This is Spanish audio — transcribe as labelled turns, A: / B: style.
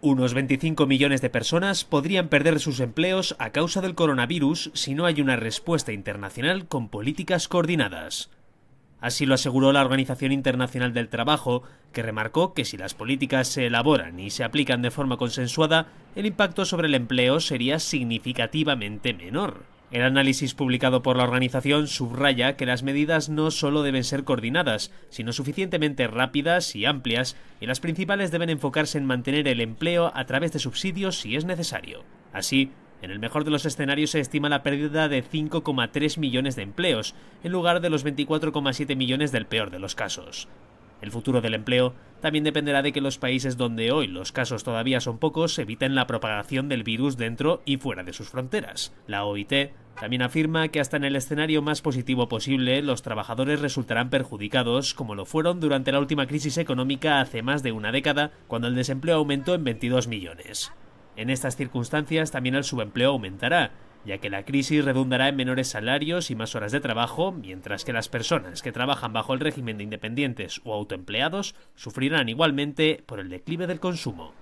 A: Unos 25 millones de personas podrían perder sus empleos a causa del coronavirus si no hay una respuesta internacional con políticas coordinadas. Así lo aseguró la Organización Internacional del Trabajo, que remarcó que si las políticas se elaboran y se aplican de forma consensuada, el impacto sobre el empleo sería significativamente menor. El análisis publicado por la organización subraya que las medidas no solo deben ser coordinadas, sino suficientemente rápidas y amplias, y las principales deben enfocarse en mantener el empleo a través de subsidios si es necesario. Así, en el mejor de los escenarios se estima la pérdida de 5,3 millones de empleos, en lugar de los 24,7 millones del peor de los casos. El futuro del empleo también dependerá de que los países donde hoy los casos todavía son pocos eviten la propagación del virus dentro y fuera de sus fronteras. La OIT también afirma que hasta en el escenario más positivo posible los trabajadores resultarán perjudicados como lo fueron durante la última crisis económica hace más de una década cuando el desempleo aumentó en 22 millones. En estas circunstancias también el subempleo aumentará, ya que la crisis redundará en menores salarios y más horas de trabajo, mientras que las personas que trabajan bajo el régimen de independientes o autoempleados sufrirán igualmente por el declive del consumo.